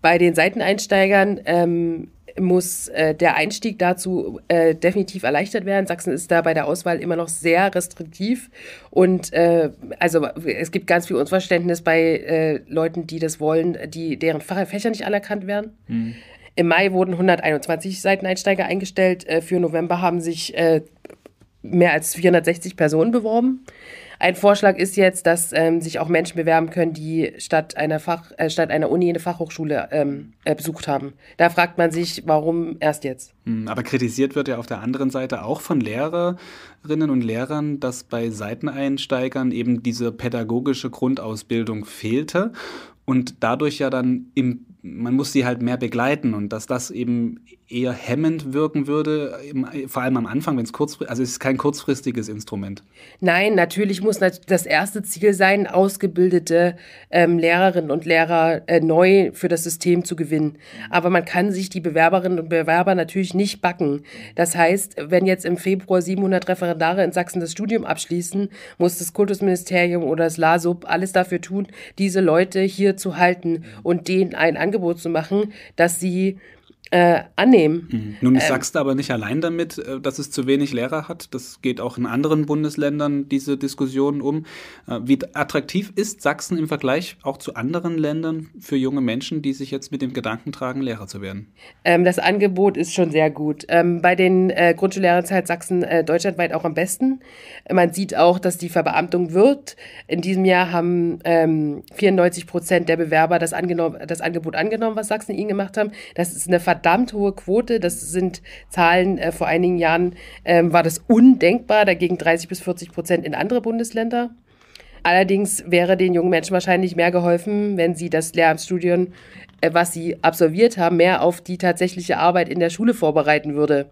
Bei den Seiteneinsteigern ähm, muss äh, der Einstieg dazu äh, definitiv erleichtert werden. Sachsen ist da bei der Auswahl immer noch sehr restriktiv und äh, also es gibt ganz viel Unverständnis bei äh, Leuten, die das wollen, die deren Fächer nicht anerkannt werden. Mhm. Im Mai wurden 121 Seiteneinsteiger eingestellt. Äh, für November haben sich äh, mehr als 460 Personen beworben. Ein Vorschlag ist jetzt, dass ähm, sich auch Menschen bewerben können, die statt einer, Fach, äh, statt einer Uni eine Fachhochschule ähm, äh, besucht haben. Da fragt man sich, warum erst jetzt? Hm, aber kritisiert wird ja auf der anderen Seite auch von Lehrerinnen und Lehrern, dass bei Seiteneinsteigern eben diese pädagogische Grundausbildung fehlte und dadurch ja dann im man muss sie halt mehr begleiten und dass das eben eher hemmend wirken würde, vor allem am Anfang, wenn es kurzfristig, also es ist kein kurzfristiges Instrument. Nein, natürlich muss das erste Ziel sein, ausgebildete ähm, Lehrerinnen und Lehrer äh, neu für das System zu gewinnen. Aber man kann sich die Bewerberinnen und Bewerber natürlich nicht backen. Das heißt, wenn jetzt im Februar 700 Referendare in Sachsen das Studium abschließen, muss das Kultusministerium oder das LASUB alles dafür tun, diese Leute hier zu halten und denen ein Angebot zu machen, dass sie äh, annehmen. Mhm. Nun ist ähm, Sachsen aber nicht allein damit, äh, dass es zu wenig Lehrer hat. Das geht auch in anderen Bundesländern diese Diskussion um. Äh, wie attraktiv ist Sachsen im Vergleich auch zu anderen Ländern für junge Menschen, die sich jetzt mit dem Gedanken tragen, Lehrer zu werden? Ähm, das Angebot ist schon sehr gut. Ähm, bei den äh, Grundschullehrern ist halt Sachsen äh, deutschlandweit auch am besten. Man sieht auch, dass die Verbeamtung wird. In diesem Jahr haben 94 ähm, Prozent der Bewerber das, das, Angebot angenommen, was Sachsen ihnen gemacht haben. Das ist eine Ver verdammt hohe Quote. Das sind Zahlen, äh, vor einigen Jahren ähm, war das undenkbar, dagegen 30 bis 40 Prozent in andere Bundesländer. Allerdings wäre den jungen Menschen wahrscheinlich mehr geholfen, wenn sie das Lehramtsstudium, äh, was sie absolviert haben, mehr auf die tatsächliche Arbeit in der Schule vorbereiten würde.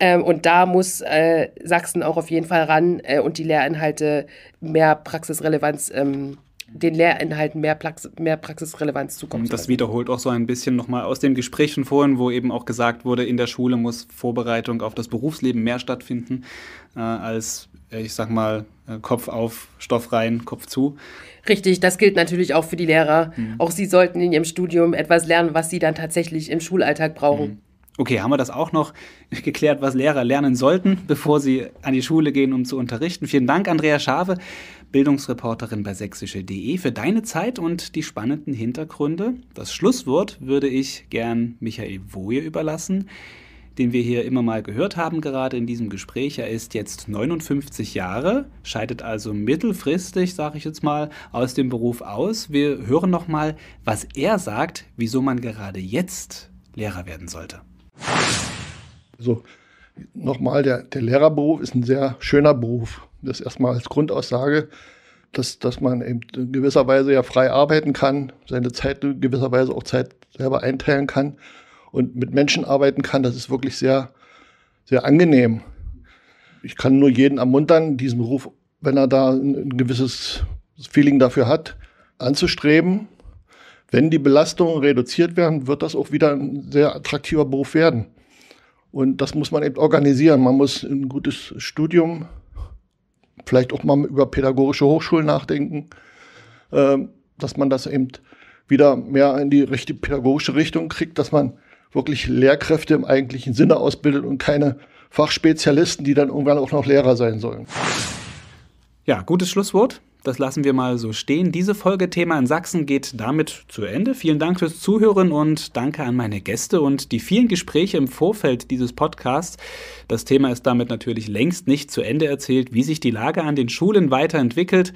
Ähm, und da muss äh, Sachsen auch auf jeden Fall ran äh, und die Lehrinhalte mehr Praxisrelevanz ähm, den Lehrinhalten mehr, Prax mehr Praxisrelevanz zukommen. Das wiederholt auch so ein bisschen nochmal aus dem Gespräch von vorhin, wo eben auch gesagt wurde, in der Schule muss Vorbereitung auf das Berufsleben mehr stattfinden, äh, als, äh, ich sag mal, äh, Kopf auf, Stoff rein, Kopf zu. Richtig, das gilt natürlich auch für die Lehrer. Mhm. Auch sie sollten in ihrem Studium etwas lernen, was sie dann tatsächlich im Schulalltag brauchen. Mhm. Okay, haben wir das auch noch geklärt, was Lehrer lernen sollten, bevor sie an die Schule gehen, um zu unterrichten. Vielen Dank, Andrea Schafe. Bildungsreporterin bei sächsische.de, für deine Zeit und die spannenden Hintergründe. Das Schlusswort würde ich gern Michael Woje überlassen, den wir hier immer mal gehört haben, gerade in diesem Gespräch. Er ist jetzt 59 Jahre, scheidet also mittelfristig, sage ich jetzt mal, aus dem Beruf aus. Wir hören noch mal, was er sagt, wieso man gerade jetzt Lehrer werden sollte. So, nochmal, der, der Lehrerberuf ist ein sehr schöner Beruf. Das erstmal als Grundaussage, dass, dass man eben in gewisser Weise ja frei arbeiten kann, seine Zeit in gewisser Weise auch Zeit selber einteilen kann und mit Menschen arbeiten kann. Das ist wirklich sehr, sehr angenehm. Ich kann nur jeden ermuntern, diesen Beruf, wenn er da ein, ein gewisses Feeling dafür hat, anzustreben. Wenn die Belastungen reduziert werden, wird das auch wieder ein sehr attraktiver Beruf werden. Und das muss man eben organisieren. Man muss ein gutes Studium, vielleicht auch mal über pädagogische Hochschulen nachdenken, ähm, dass man das eben wieder mehr in die richtige pädagogische Richtung kriegt, dass man wirklich Lehrkräfte im eigentlichen Sinne ausbildet und keine Fachspezialisten, die dann irgendwann auch noch Lehrer sein sollen. Ja, gutes Schlusswort. Das lassen wir mal so stehen. Diese Folge Thema in Sachsen geht damit zu Ende. Vielen Dank fürs Zuhören und danke an meine Gäste und die vielen Gespräche im Vorfeld dieses Podcasts. Das Thema ist damit natürlich längst nicht zu Ende erzählt, wie sich die Lage an den Schulen weiterentwickelt.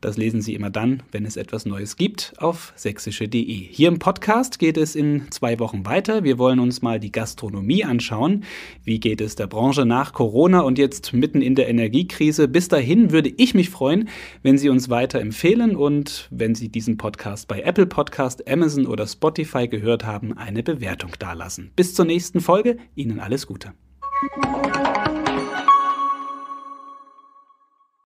Das lesen Sie immer dann, wenn es etwas Neues gibt, auf sächsische.de. Hier im Podcast geht es in zwei Wochen weiter. Wir wollen uns mal die Gastronomie anschauen. Wie geht es der Branche nach Corona und jetzt mitten in der Energiekrise? Bis dahin würde ich mich freuen, wenn Sie uns weiter empfehlen und wenn Sie diesen Podcast bei Apple Podcast, Amazon oder Spotify gehört haben, eine Bewertung dalassen. Bis zur nächsten Folge. Ihnen alles Gute.